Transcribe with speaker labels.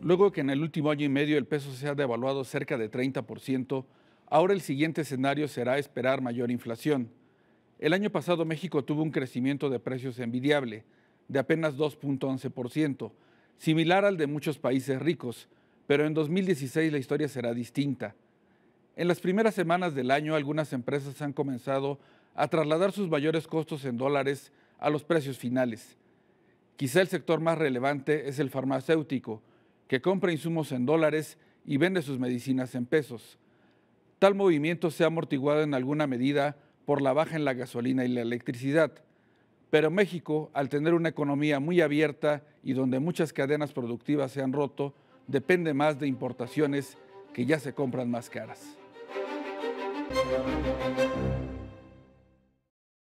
Speaker 1: Luego que en el último año y medio el peso se ha devaluado cerca de 30%, ahora el siguiente escenario será esperar mayor inflación. El año pasado México tuvo un crecimiento de precios envidiable, de apenas 2.11%, similar al de muchos países ricos, pero en 2016 la historia será distinta. En las primeras semanas del año algunas empresas han comenzado a trasladar sus mayores costos en dólares a los precios finales. Quizá el sector más relevante es el farmacéutico, que compra insumos en dólares y vende sus medicinas en pesos. Tal movimiento se ha amortiguado en alguna medida por la baja en la gasolina y la electricidad, pero México, al tener una economía muy abierta y donde muchas cadenas productivas se han roto, depende más de importaciones que ya se compran más caras.